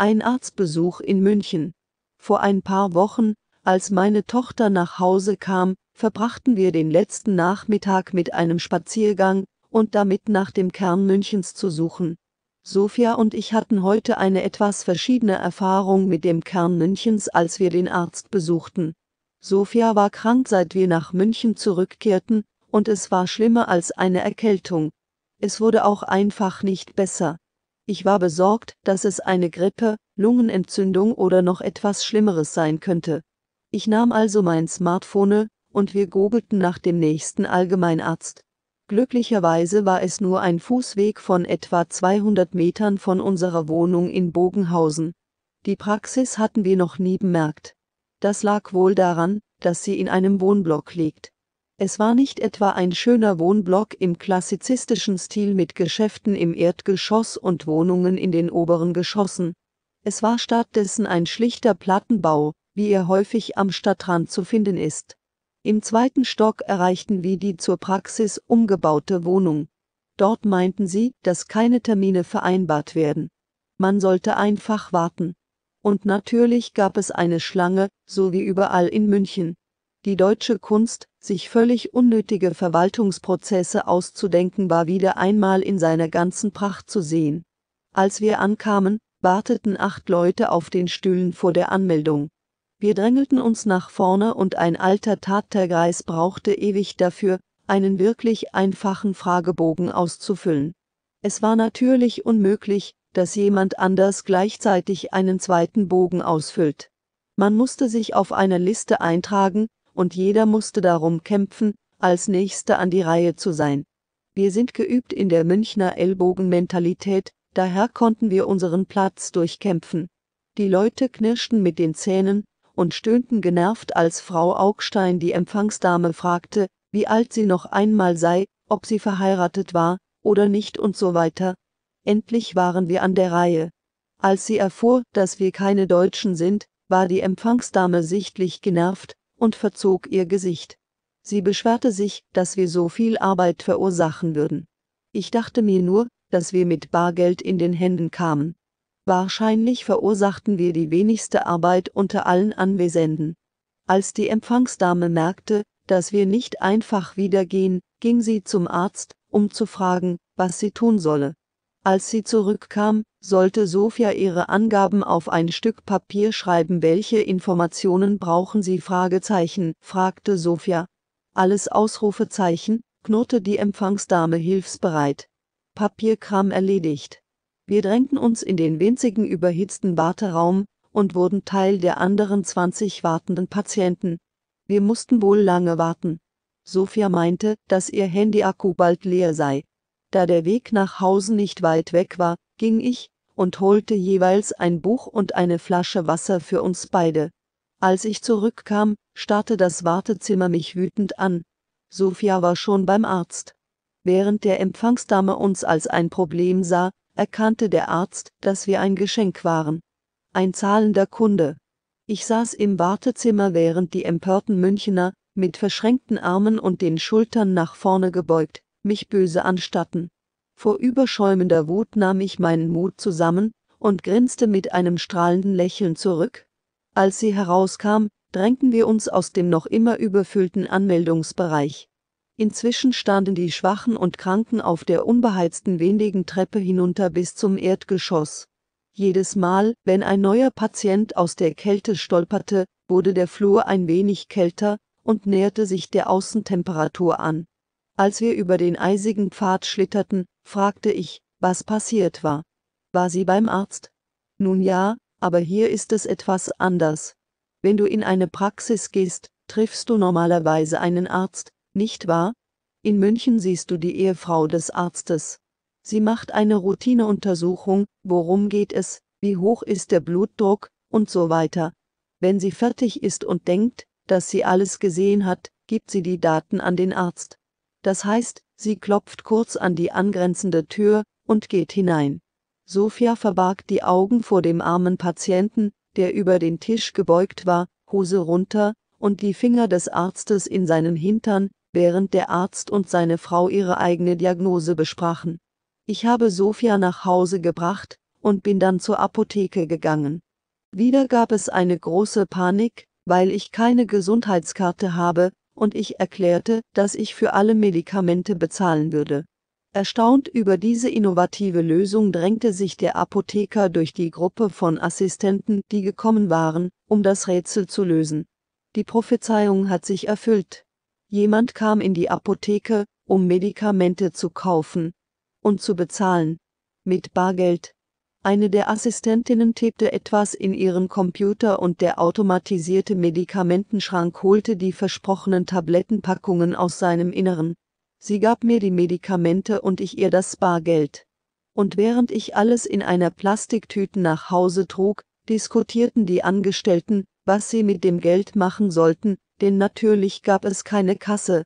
Ein Arztbesuch in München. Vor ein paar Wochen, als meine Tochter nach Hause kam, verbrachten wir den letzten Nachmittag mit einem Spaziergang und damit nach dem Kern Münchens zu suchen. Sophia und ich hatten heute eine etwas verschiedene Erfahrung mit dem Kern Münchens, als wir den Arzt besuchten. Sophia war krank, seit wir nach München zurückkehrten, und es war schlimmer als eine Erkältung. Es wurde auch einfach nicht besser. Ich war besorgt, dass es eine Grippe, Lungenentzündung oder noch etwas Schlimmeres sein könnte. Ich nahm also mein Smartphone und wir googelten nach dem nächsten Allgemeinarzt. Glücklicherweise war es nur ein Fußweg von etwa 200 Metern von unserer Wohnung in Bogenhausen. Die Praxis hatten wir noch nie bemerkt. Das lag wohl daran, dass sie in einem Wohnblock liegt. Es war nicht etwa ein schöner Wohnblock im klassizistischen Stil mit Geschäften im Erdgeschoss und Wohnungen in den oberen Geschossen. Es war stattdessen ein schlichter Plattenbau, wie er häufig am Stadtrand zu finden ist. Im zweiten Stock erreichten wir die zur Praxis umgebaute Wohnung. Dort meinten sie, dass keine Termine vereinbart werden. Man sollte einfach warten. Und natürlich gab es eine Schlange, so wie überall in München die deutsche Kunst, sich völlig unnötige Verwaltungsprozesse auszudenken, war wieder einmal in seiner ganzen Pracht zu sehen. Als wir ankamen, warteten acht Leute auf den Stühlen vor der Anmeldung. Wir drängelten uns nach vorne und ein alter Tatergeist brauchte ewig dafür, einen wirklich einfachen Fragebogen auszufüllen. Es war natürlich unmöglich, dass jemand anders gleichzeitig einen zweiten Bogen ausfüllt. Man musste sich auf einer Liste eintragen, und jeder musste darum kämpfen, als Nächster an die Reihe zu sein. Wir sind geübt in der Münchner Ellbogenmentalität, daher konnten wir unseren Platz durchkämpfen. Die Leute knirschten mit den Zähnen und stöhnten genervt, als Frau Augstein die Empfangsdame fragte, wie alt sie noch einmal sei, ob sie verheiratet war oder nicht und so weiter. Endlich waren wir an der Reihe. Als sie erfuhr, dass wir keine Deutschen sind, war die Empfangsdame sichtlich genervt, und verzog ihr Gesicht. Sie beschwerte sich, dass wir so viel Arbeit verursachen würden. Ich dachte mir nur, dass wir mit Bargeld in den Händen kamen. Wahrscheinlich verursachten wir die wenigste Arbeit unter allen Anwesenden. Als die Empfangsdame merkte, dass wir nicht einfach wieder gehen, ging sie zum Arzt, um zu fragen, was sie tun solle. Als sie zurückkam, sollte Sophia ihre Angaben auf ein Stück Papier schreiben. Welche Informationen brauchen Sie? Fragezeichen, fragte Sophia. Alles Ausrufezeichen, knurrte die Empfangsdame hilfsbereit. Papierkram erledigt. Wir drängten uns in den winzigen überhitzten Warteraum und wurden Teil der anderen 20 wartenden Patienten. Wir mussten wohl lange warten. Sophia meinte, dass ihr Handyakku bald leer sei. Da der Weg nach Hause nicht weit weg war, ging ich und holte jeweils ein Buch und eine Flasche Wasser für uns beide. Als ich zurückkam, starrte das Wartezimmer mich wütend an. Sophia war schon beim Arzt. Während der Empfangsdame uns als ein Problem sah, erkannte der Arzt, dass wir ein Geschenk waren. Ein zahlender Kunde. Ich saß im Wartezimmer, während die empörten Münchener, mit verschränkten Armen und den Schultern nach vorne gebeugt, mich böse anstatten. Vor überschäumender Wut nahm ich meinen Mut zusammen und grinste mit einem strahlenden Lächeln zurück. Als sie herauskam, drängten wir uns aus dem noch immer überfüllten Anmeldungsbereich. Inzwischen standen die Schwachen und Kranken auf der unbeheizten wenigen Treppe hinunter bis zum Erdgeschoss. Jedes Mal, wenn ein neuer Patient aus der Kälte stolperte, wurde der Flur ein wenig kälter und näherte sich der Außentemperatur an. Als wir über den eisigen Pfad schlitterten, fragte ich, was passiert war. War sie beim Arzt? Nun ja, aber hier ist es etwas anders. Wenn du in eine Praxis gehst, triffst du normalerweise einen Arzt, nicht wahr? In München siehst du die Ehefrau des Arztes. Sie macht eine Routineuntersuchung, worum geht es, wie hoch ist der Blutdruck, und so weiter. Wenn sie fertig ist und denkt, dass sie alles gesehen hat, gibt sie die Daten an den Arzt das heißt, sie klopft kurz an die angrenzende Tür und geht hinein. Sophia verbarg die Augen vor dem armen Patienten, der über den Tisch gebeugt war, Hose runter, und die Finger des Arztes in seinen Hintern, während der Arzt und seine Frau ihre eigene Diagnose besprachen. Ich habe Sophia nach Hause gebracht und bin dann zur Apotheke gegangen. Wieder gab es eine große Panik, weil ich keine Gesundheitskarte habe, und ich erklärte, dass ich für alle Medikamente bezahlen würde. Erstaunt über diese innovative Lösung drängte sich der Apotheker durch die Gruppe von Assistenten, die gekommen waren, um das Rätsel zu lösen. Die Prophezeiung hat sich erfüllt. Jemand kam in die Apotheke, um Medikamente zu kaufen und zu bezahlen. Mit Bargeld. Eine der Assistentinnen tippte etwas in ihren Computer und der automatisierte Medikamentenschrank holte die versprochenen Tablettenpackungen aus seinem Inneren. Sie gab mir die Medikamente und ich ihr das Bargeld. Und während ich alles in einer Plastiktüte nach Hause trug, diskutierten die Angestellten, was sie mit dem Geld machen sollten, denn natürlich gab es keine Kasse,